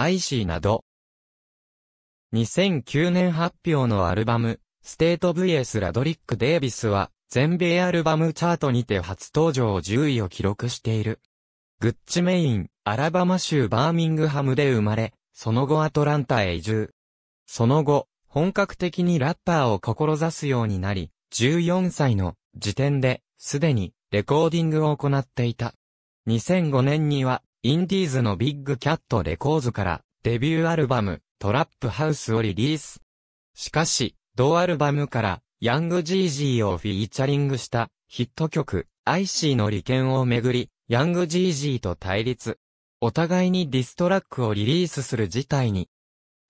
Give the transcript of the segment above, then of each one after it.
IC など。2009年発表のアルバム、ステート VS ラドリック・デイビスは、全米アルバムチャートにて初登場10位を記録している。グッチメイン、アラバマ州バーミングハムで生まれ、その後アトランタへ移住。その後、本格的にラッパーを志すようになり、14歳の時点で、すでにレコーディングを行っていた。2005年には、インディーズのビッグキャットレコーズからデビューアルバムトラップハウスをリリース。しかし、同アルバムからヤングジージーをフィーチャリングしたヒット曲アイシーの利権をめぐり、ヤングジージーと対立。お互いにディストラックをリリースする事態に。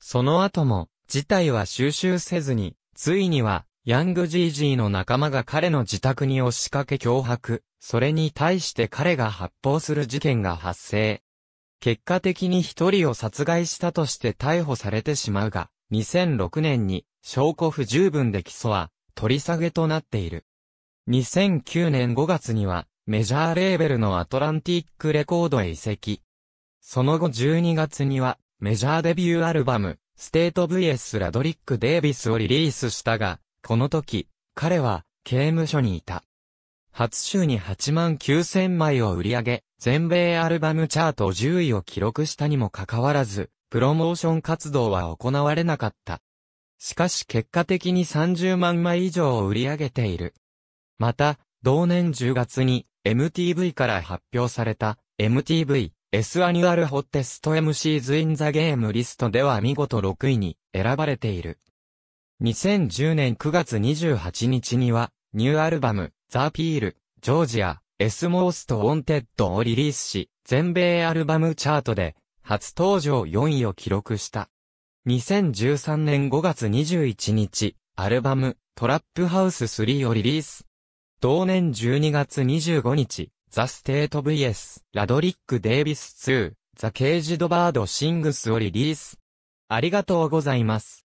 その後も、事態は収集せずに、ついには、ヤングジージーの仲間が彼の自宅に押しかけ脅迫、それに対して彼が発砲する事件が発生。結果的に一人を殺害したとして逮捕されてしまうが、2006年に証拠不十分で起訴は取り下げとなっている。2009年5月にはメジャーレーベルのアトランティックレコードへ移籍。その後12月にはメジャーデビューアルバムステート vs ラドリック・デイビスをリリースしたが、この時、彼は刑務所にいた。初週に8万9000枚を売り上げ、全米アルバムチャート10位を記録したにもかかわらず、プロモーション活動は行われなかった。しかし結果的に30万枚以上を売り上げている。また、同年10月に MTV から発表された MTV S アニュアルホテスト MCs in the Game リストでは見事6位に選ばれている。2010年9月28日には、ニューアルバム、ザ・ピール、ジョージア、エスモースト・オンテッドをリリースし、全米アルバムチャートで、初登場4位を記録した。2013年5月21日、アルバム、トラップハウス3をリリース。同年12月25日、ザ・ステート VS、ラドリック・デイビス2、ザ・ケージド・バード・シングスをリリース。ありがとうございます。